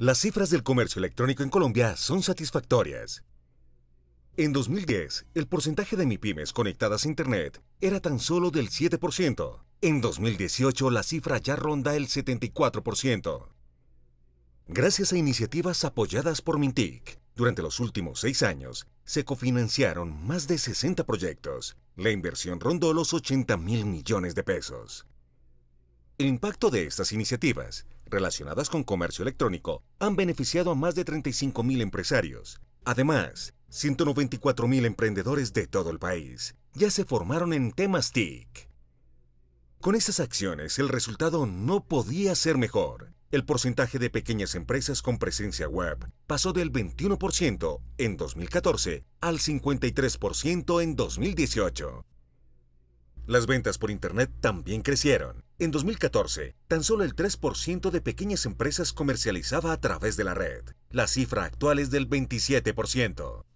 Las cifras del comercio electrónico en Colombia son satisfactorias. En 2010, el porcentaje de MIPIMES conectadas a Internet era tan solo del 7%. En 2018, la cifra ya ronda el 74%. Gracias a iniciativas apoyadas por Mintic, durante los últimos seis años se cofinanciaron más de 60 proyectos. La inversión rondó los 80 mil millones de pesos. El impacto de estas iniciativas relacionadas con comercio electrónico han beneficiado a más de 35.000 empresarios. Además, 194.000 emprendedores de todo el país ya se formaron en temas TIC. Con esas acciones, el resultado no podía ser mejor. El porcentaje de pequeñas empresas con presencia web pasó del 21% en 2014 al 53% en 2018. Las ventas por Internet también crecieron, en 2014, tan solo el 3% de pequeñas empresas comercializaba a través de la red. La cifra actual es del 27%.